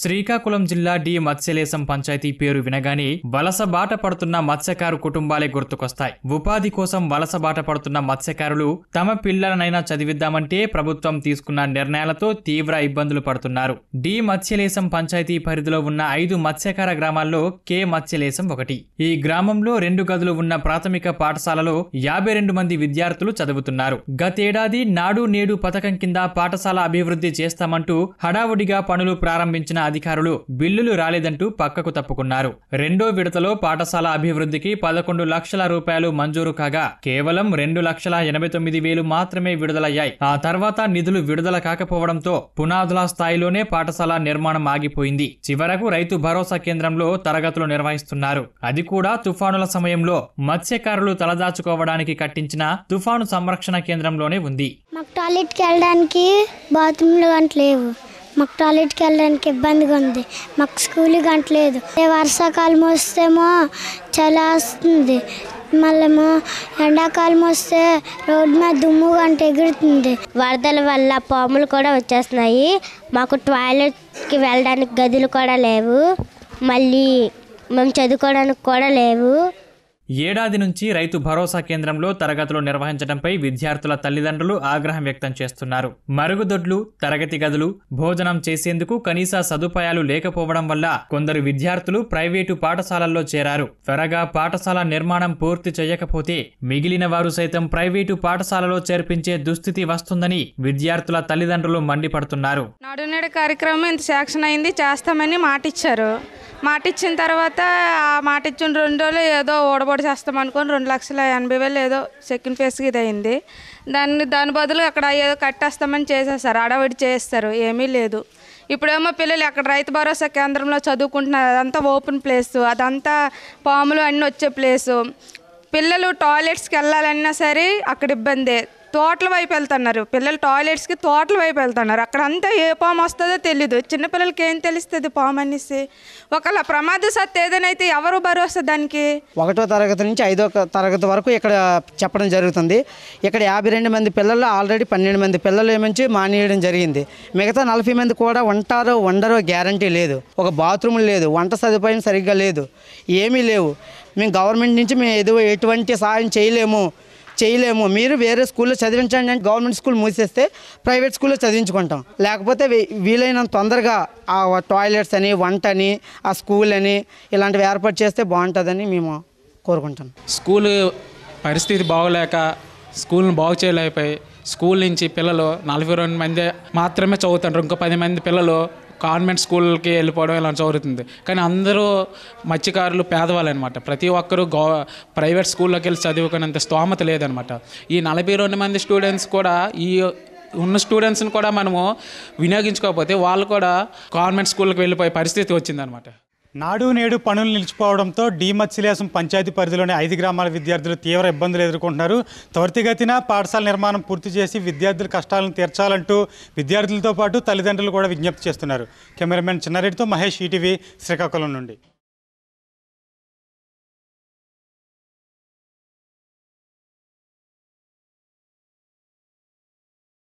శ్రీకాకుళం జిల్లా డి మత్స్యలేసం పంచాయతీ పేరు వినగానే వలస బాట పడుతున్న మత్స్యకారు కుటుంబాలే గుర్తుకొస్తాయి ఉపాధి కోసం వలస బాట పడుతున్న మత్స్యకారులు తమ పిల్లలనైనా చదివిద్దామంటే ప్రభుత్వం తీసుకున్న నిర్ణయాలతో తీవ్ర ఇబ్బందులు పడుతున్నారు డి మత్స్యలేసం పంచాయతీ పరిధిలో ఉన్న ఐదు మత్స్యకార గ్రామాల్లో కె మత్స్యలేసం ఒకటి ఈ గ్రామంలో రెండు గదులు ఉన్న ప్రాథమిక పాఠశాలలో యాభై రెండు మంది విద్యార్థులు చదువుతున్నారు గతేడాది నాడు నేడు పథకం కింద పాఠశాల అభివృద్ధి చేస్తామంటూ హడావుడిగా పనులు ప్రారంభించిన అధికారులు బిల్లులు రాలేదంటూ పక్కకు తప్పుకున్నారు రెండో విడతలో పాఠశాల అభివృద్ధికి పదకొండు లక్షల రూపాయలు మంజూరు కాగా కేవలం రెండు లక్షల ఎనభై తొమ్మిది వేలు మాత్రమే విడుదలయ్యాయి ఆ తర్వాత నిధులు విడుదల కాకపోవడంతో పునాదుల స్థాయిలోనే పాఠశాల నిర్మాణం ఆగిపోయింది చివరకు రైతు భరోసా కేంద్రంలో తరగతులు నిర్వహిస్తున్నారు అది కూడా తుఫానుల సమయంలో మత్స్యకారులు తలదాచుకోవడానికి కట్టించిన తుఫాను సంరక్షణ కేంద్రంలోనే ఉంది మాకు టాయిలెట్కి వెళ్ళడానికి బాత్రూమ్లు మాకు టాయిలెట్కి వెళ్ళడానికి ఇబ్బందిగా ఉంది మాకు స్కూల్ గంటలేదు వర్షాకాలం వస్తేమో చాలా వస్తుంది మళ్ళము ఎండాకాలం వస్తే రోడ్డు మీద దుమ్ము గంట ఎగురుతుంది వరదల వల్ల పాములు కూడా వచ్చేస్తున్నాయి మాకు టాయిలెట్కి వెళ్ళడానికి గదులు కూడా లేవు మళ్ళీ మేము చదువుకోవడానికి కూడా లేవు ఏడాది నుంచి రైతు భరోసా కేంద్రంలో తరగతులు నిర్వహించడంపై విద్యార్థుల తల్లిదండ్రులు ఆగ్రహం వ్యక్తం చేస్తున్నారు మరుగుదొడ్లు తరగతి గదులు భోజనం చేసేందుకు కనీస సదుపాయాలు లేకపోవడం వల్ల కొందరు విద్యార్థులు ప్రైవేటు పాఠశాలల్లో చేరారు త్వరగా పాఠశాల నిర్మాణం పూర్తి చేయకపోతే మిగిలిన వారు సైతం ప్రైవేటు పాఠశాలలో చేర్పించే దుస్థితి వస్తుందని విద్యార్థుల తల్లిదండ్రులు మండిపడుతున్నారు కార్యక్రమం అయింది చేస్తామని మాటిచ్చారు మాటిచ్చిన తర్వాత ఆ మాటిచ్చిన రెండు రోజులు ఏదో ఓడబడి కూడా చేస్తాం అనుకొని రెండు లక్షల ఎనభై వేలు ఏదో సెకండ్ ఫేజ్కి అయింది దాన్ని దాని బదులు అక్కడ ఏదో కట్టేస్తామని చేసేస్తారు అడవిడి చేస్తారు ఏమీ లేదు ఇప్పుడేమో పిల్లలు అక్కడ రైతు భరోసా కేంద్రంలో చదువుకుంటున్నారు అదంతా ఓపెన్ ప్లేస్ అదంతా పాములు అన్నీ వచ్చే ప్లేసు పిల్లలు టాయిలెట్స్కి వెళ్ళాలన్నా సరే అక్కడ ఇబ్బందే తోటల వైపు వెళ్తున్నారు పిల్లలు టాయిలెట్స్కి తోటల వైపు వెళ్తున్నారు అక్కడంతా ఏ పాము వస్తుందో తెలీదు చిన్నపిల్లలకి ఏం తెలుస్తుంది పాము అనేసి ఒకవేళ ప్రమాద సత్తు అయితే ఎవరు భరోసా దానికి ఒకటో తరగతి నుంచి ఐదో తరగతి వరకు ఇక్కడ చెప్పడం జరుగుతుంది ఇక్కడ యాభై రెండు మంది పిల్లలు ఆల్రెడీ పన్నెండు మంది పిల్లలు ఏమించి మానేయడం జరిగింది మిగతా నలభై మంది కూడా ఉంటారో ఉండరో గ్యారంటీ లేదు ఒక బాత్రూమ్ లేదు వంట సదుపాయం సరిగ్గా లేదు ఏమీ లేవు మేము గవర్నమెంట్ నుంచి మేము ఎదుగు ఎటువంటి సహాయం చేయలేము చేయలేము మీరు వేరే స్కూల్లో చదివించండి అంటే గవర్నమెంట్ స్కూల్ మూసేస్తే ప్రైవేట్ స్కూల్లో చదివించుకుంటాం లేకపోతే వీలైనంత తొందరగా ఆ టాయిలెట్స్ అని వంట అని ఆ స్కూల్ అని ఇలాంటివి ఏర్పాటు చేస్తే బాగుంటుందని మేము కోరుకుంటాం స్కూల్ పరిస్థితి బాగోలేక స్కూల్ని బాగు చేయలేకపోయి స్కూల్ నుంచి పిల్లలు నలభై రెండు మంది మాత్రమే చదువుతుంటారు ఇంకో పది మంది పిల్లలు కాన్వెంట్ స్కూల్కి వెళ్ళిపోవడం ఇలా జరుగుతుంది కానీ అందరూ మత్స్యకారులు పేదవాళ్ళు అనమాట ప్రతి ఒక్కరూ గో ప్రైవేట్ స్కూల్లోకి వెళ్ళి చదువుకునేంత స్తోమత లేదనమాట ఈ నలభై రెండు మంది స్టూడెంట్స్ కూడా ఈ ఉన్న స్టూడెంట్స్ని కూడా మనము వినియోగించుకోకపోతే వాళ్ళు కూడా కాన్వెంట్ స్కూల్కి వెళ్ళిపోయే పరిస్థితి వచ్చిందనమాట నాడు నేడు పనులు నిలిచిపోవడంతో డిమత్సిలేసం పంచాయతీ పరిధిలోని ఐదు గ్రామాల విద్యార్థులు తీవ్ర ఇబ్బందులు ఎదుర్కొంటున్నారు త్వరితగతిన పాఠశాల నిర్మాణం పూర్తి చేసి విద్యార్థుల కష్టాలను తీర్చాలంటూ విద్యార్థులతో పాటు తల్లిదండ్రులు కూడా విజ్ఞప్తి చేస్తున్నారు కెమెరామెన్ చిన్నారెడ్డితో మహేష్ ఈటీవీ శ్రీకాకుళం నుండి